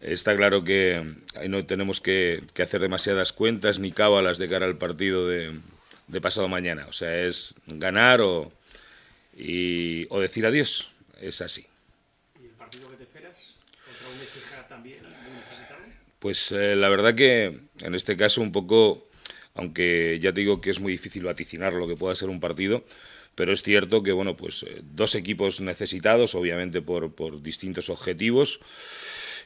Está claro que ahí no tenemos que, hacer demasiadas cuentas ni cábalas de cara al partido de, pasado mañana. O sea, es ganar o, y, decir adiós. Es así. ¿Y el partido que te esperas? ¿Contra un también? Pues eh, la verdad que en este caso un poco, aunque ya te digo que es muy difícil vaticinar lo que pueda ser un partido, pero es cierto que, bueno, pues eh, dos equipos necesitados, obviamente por, por distintos objetivos.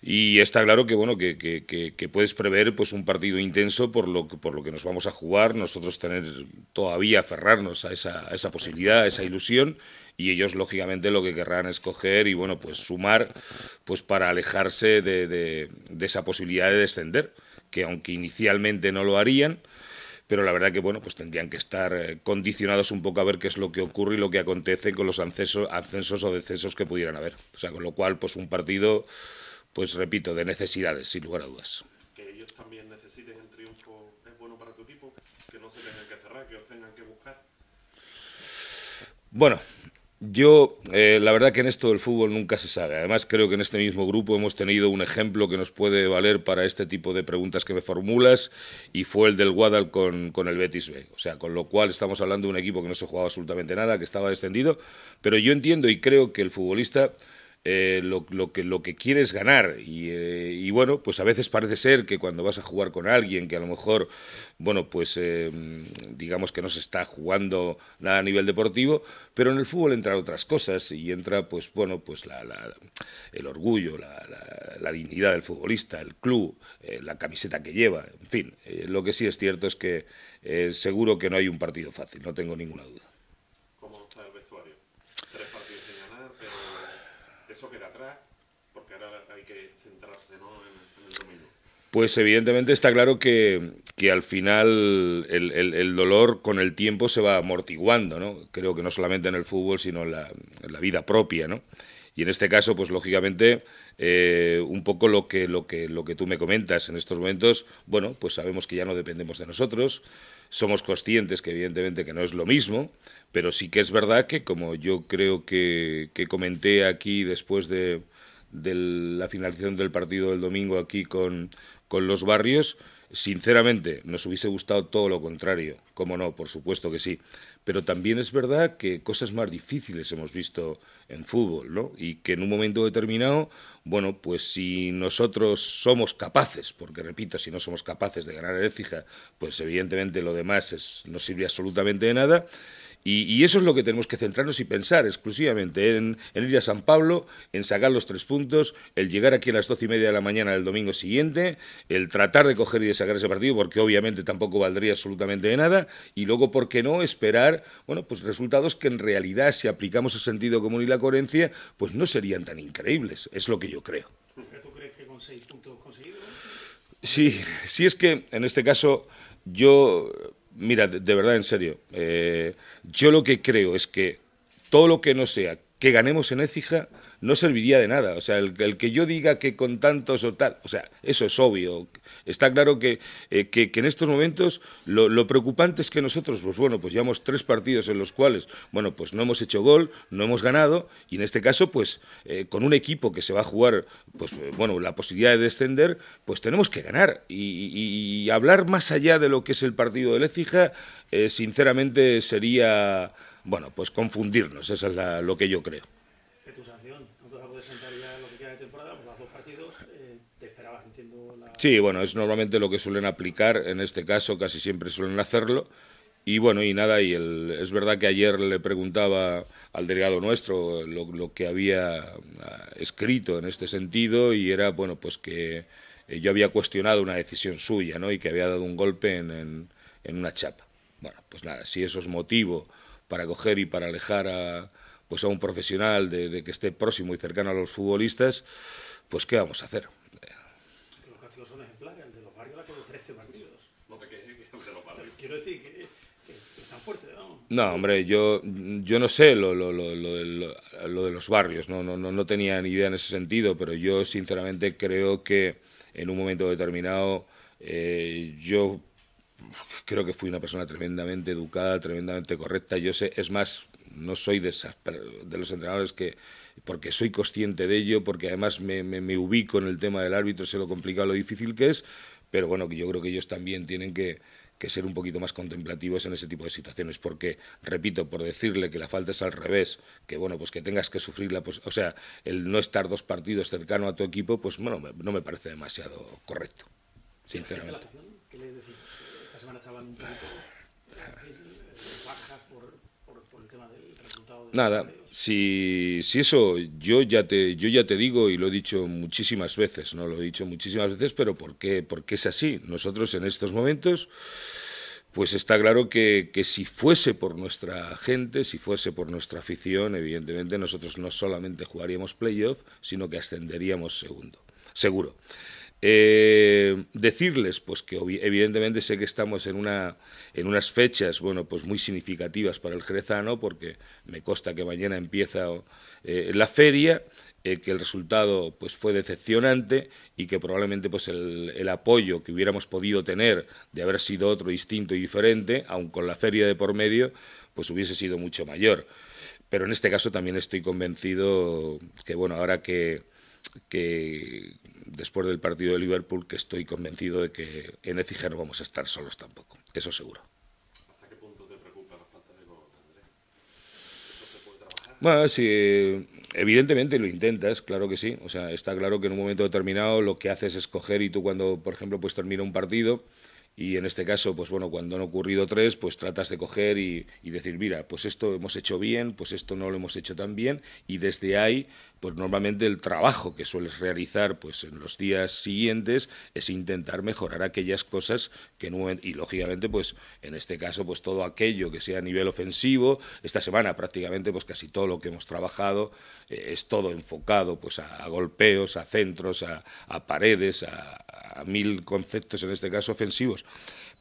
Y está claro que, bueno, que, puedes prever pues, un partido intenso por lo, que, por lo que nos vamos a jugar, nosotros tener todavía aferrarnos a esa, a esa posibilidad, a esa ilusión y ellos lógicamente lo que querrán es coger y bueno pues sumar pues para alejarse de, esa posibilidad de descender que aunque inicialmente no lo harían pero la verdad que bueno pues tendrían que estar eh, condicionados un poco a ver qué es lo que ocurre y lo que acontece con los ascensos, ascensos o descensos que pudieran haber o sea con lo cual pues un partido pues repito, de necesidades, sin lugar a dudas. Que ellos también necesiten el triunfo es bueno para tu equipo, que no se tengan que cerrar, que tengan que buscar. Bueno, yo, eh, la verdad que en esto del fútbol nunca se sabe. Además, creo que en este mismo grupo hemos tenido un ejemplo que nos puede valer para este tipo de preguntas que me formulas y fue el del Guadal con, con, el Betis B. O sea, con lo cual estamos hablando de un equipo que no se jugaba absolutamente nada, que estaba descendido. Pero yo entiendo y creo que el futbolista eh, lo, que, lo que quieres ganar. Eh, y, bueno, pues a veces parece ser que cuando vas a jugar con alguien que a lo mejor, bueno, pues em, digamos que no se está jugando nada a nivel deportivo, pero en el fútbol entran otras cosas y entra, pues bueno, pues la, el orgullo, la, la, dignidad del futbolista, el club, eh, la camiseta que lleva, en fin. lo que sí es cierto es que seguro que no hay un partido fácil, no tengo ninguna duda. centrarse en, el domingo? Pues evidentemente está claro que, que al final el, dolor con el tiempo se va amortiguando, ¿no? Creo que no solamente en el fútbol, sino en la, vida propia, ¿no? Y en este caso, pues lógicamente, eh, un poco lo que, lo, que, lo que tú me comentas en estos momentos, bueno, pues sabemos que ya no dependemos de nosotros, somos conscientes que evidentemente que no es lo mismo, pero sí que es verdad que como yo creo que comenté aquí después de, de la finalización del partido del domingo aquí con, los barrios, sinceramente, nos hubiese gustado todo lo contrario. como no? Por supuesto que sí. Pero también es verdad que cosas más difíciles hemos visto en fútbol, Y que en un momento determinado, bueno, pues si nosotros somos capaces, porque repito, si no somos capaces de ganar el Écija, pues evidentemente lo demás no sirve absolutamente de nada. Y, eso es lo que tenemos que centrarnos y pensar exclusivamente en, ir a San Pablo, en sacar los tres puntos, el llegar aquí a las doce y media de la mañana del domingo siguiente, el tratar de coger y de sacar ese partido, porque obviamente tampoco valdría absolutamente de nada, y luego, ¿por qué no esperar bueno, pues resultados que en realidad, si aplicamos el sentido común y la coherencia, pues no serían tan increíbles? Es lo que yo creo. ¿Tú crees que con seis puntos conseguidos? Sí, sí es que en este caso yo Mira, de, verdad, en serio, eh, yo lo que creo es que todo lo que no sea que ganemos en Écija no serviría de nada. O sea, el, que yo diga que con tantos o tal, o sea, eso es obvio. Está claro que, eh, que, en estos momentos lo, preocupante es que nosotros, pues bueno, pues llevamos tres partidos en los cuales, bueno, pues no hemos hecho gol, no hemos ganado, y en este caso, pues eh, con un equipo que se va a jugar, pues eh, bueno, la posibilidad de descender, pues tenemos que ganar. Y, hablar más allá de lo que es el partido de Écija, sinceramente sería bueno, pues confundirnos, eso es lo que yo creo. ¿Qué tu sanción? vas sentar ya lo que de temporada? Pues partidos, eh, te esperabas, entiendo. La... Sí, bueno, es normalmente lo que suelen aplicar, en este caso casi siempre suelen hacerlo. Y bueno, y nada, y es verdad que ayer le preguntaba al delegado nuestro lo, que había ah, escrito en este sentido y era, bueno, pues que eh, yo había cuestionado una decisión suya, ¿no? Y que había dado un golpe en, en una chapa. Bueno, pues nada, si eso es motivo para coger y para alejar a, pues a un profesional de, de que esté próximo y cercano a los futbolistas, pues ¿qué vamos a hacer? Quiero decir que, están fuertes, ¿no? No, hombre, yo, yo no sé lo, lo, lo, lo de los barrios, ¿no? No, no, no tenía ni idea en ese sentido, pero yo sinceramente creo que en un momento determinado eh, yo creo que fui una persona tremendamente educada, tremendamente correcta. Yo sé, es más, no soy de, de los entrenadores que, porque soy consciente de ello, porque además me, ubico en el tema del árbitro, sé lo complicado, lo difícil que es, pero bueno, yo creo que ellos también tienen que, ser un poquito más contemplativos en ese tipo de situaciones, porque, repito, por decirle que la falta es al revés, que bueno, pues que tengas que sufrirla, pues, o sea, el no estar dos partidos cercano a tu equipo, pues bueno, no me parece demasiado correcto, sinceramente. Eh, por, el tema del resultado. Nada, si, eso yo ya, te, yo ya te digo y lo he dicho muchísimas veces, ¿no? Lo he dicho muchísimas veces, pero ¿por qué, porque es así? Nosotros en estos momentos... Pues está claro que, que si fuese por nuestra gente, si fuese por nuestra afición, evidentemente nosotros no solamente jugaríamos playoff, sino que ascenderíamos segundo, seguro. Eh, decirles, pues que evidentemente sé que estamos en, una, en unas fechas, bueno, pues muy significativas para el jerezano, porque me consta que mañana empieza eh, la feria, eh, que el resultado pues fue decepcionante y que probablemente pues el, apoyo que hubiéramos podido tener de haber sido otro distinto y diferente, aun con la feria de por medio, pues hubiese sido mucho mayor. Pero en este caso también estoy convencido que, bueno, ahora que, que después del partido de Liverpool que estoy convencido de que en el no vamos a estar solos tampoco, eso seguro. ¿Hasta qué punto te preocupa la falta de gol, Andrés? se puede trabajar? Bueno, evidentemente lo intentas, claro que sí. O sea, está claro que en un momento determinado lo que haces es coger y tú cuando, por ejemplo, pues termina un partido y en este caso, pues bueno, cuando han ocurrido tres, pues tratas de coger y, y, decir, mira, pues esto hemos hecho bien, pues esto no lo hemos hecho tan bien, y desde ahí pues normalmente el trabajo que sueles realizar pues en los días siguientes es intentar mejorar aquellas cosas que no... y lógicamente pues en este caso pues todo aquello que sea a nivel ofensivo, esta semana prácticamente pues casi todo lo que hemos trabajado eh, es todo enfocado pues a, golpeos, a centros, a, paredes, a, mil conceptos en este caso ofensivos.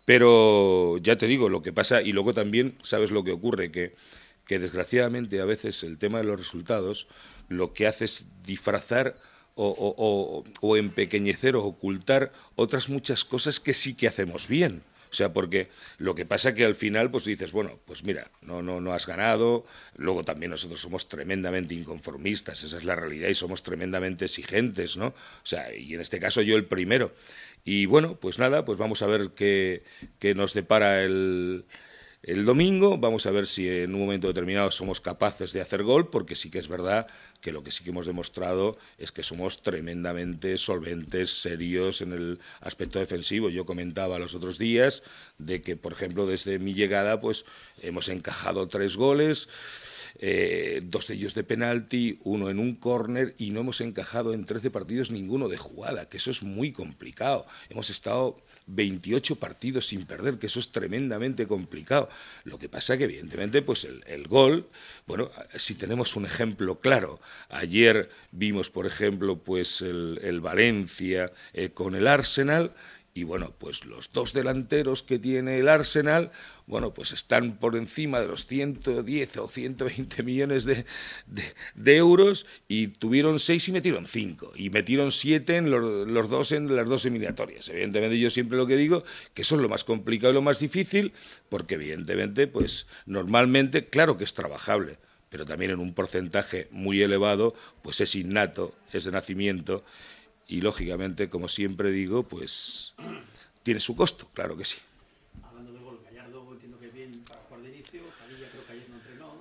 Pero ya te digo, lo que pasa, y luego también sabes lo que ocurre, que, que desgraciadamente a veces el tema de los resultados lo que hace es disfrazar o, empequeñecer o ocultar otras muchas cosas que sí que hacemos bien. O sea, porque lo que pasa es que al final pues dices, bueno, pues mira, no, no, no has ganado, luego también nosotros somos tremendamente inconformistas, esa es la realidad, y somos tremendamente exigentes, ¿no? O sea, y en este caso yo el primero. Y bueno, pues nada, pues vamos a ver qué, qué nos depara el, el domingo. Vamos a ver si en un momento determinado somos capaces de hacer gol, porque sí que es verdad que lo que sí que hemos demostrado es que somos tremendamente solventes, serios en el aspecto defensivo. Yo comentaba los otros días de que, por ejemplo, desde mi llegada, pues hemos encajado tres goles. Eh, dos de ellos de penalti, uno en un córner y no hemos encajado en 13 partidos ninguno de jugada, que eso es muy complicado. Hemos estado 28 partidos sin perder, que eso es tremendamente complicado. Lo que pasa que, evidentemente, pues el, el gol, bueno, si tenemos un ejemplo claro, ayer vimos, por ejemplo, pues el, Valencia eh, con el Arsenal y bueno, pues los dos delanteros que tiene el Arsenal, bueno, pues están por encima de los 110 o 120 millones de, euros y tuvieron seis y metieron cinco. Y metieron siete en los, dos en las dos eliminatorias. Evidentemente yo siempre lo que digo, que son lo más complicado y lo más difícil, porque evidentemente, pues normalmente, claro que es trabajable pero también en un porcentaje muy elevado, pues es innato, es de nacimiento y lógicamente, como siempre digo, pues tiene su costo, claro que sí. Hablando de entiendo que bien para entrenó, ¿no?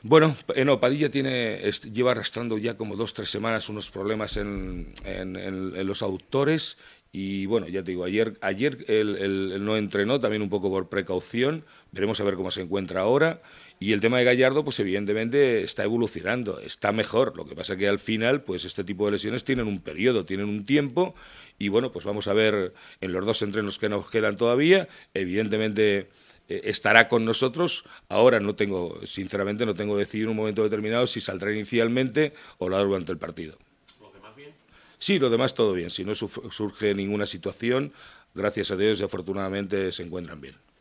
Bueno, eh, no, Padilla tiene, lleva arrastrando ya como dos, tres semanas unos problemas en, en los autores y bueno, ya te digo, ayer, ayer él, no entrenó también un poco por precaución, veremos a ver cómo se encuentra ahora. Y el tema de Gallardo, pues evidentemente está evolucionando, está mejor. Lo que pasa que al final, pues este tipo de lesiones tienen un periodo, tienen un tiempo. Y bueno, pues vamos a ver en los dos entrenos que nos quedan todavía, evidentemente eh, estará con nosotros. Ahora no tengo, sinceramente, no tengo decidido en un momento determinado si saldrá inicialmente o lo hará durante el partido. Sí, lo demás todo bien. Si no surge ninguna situación, gracias a Dios y afortunadamente se encuentran bien.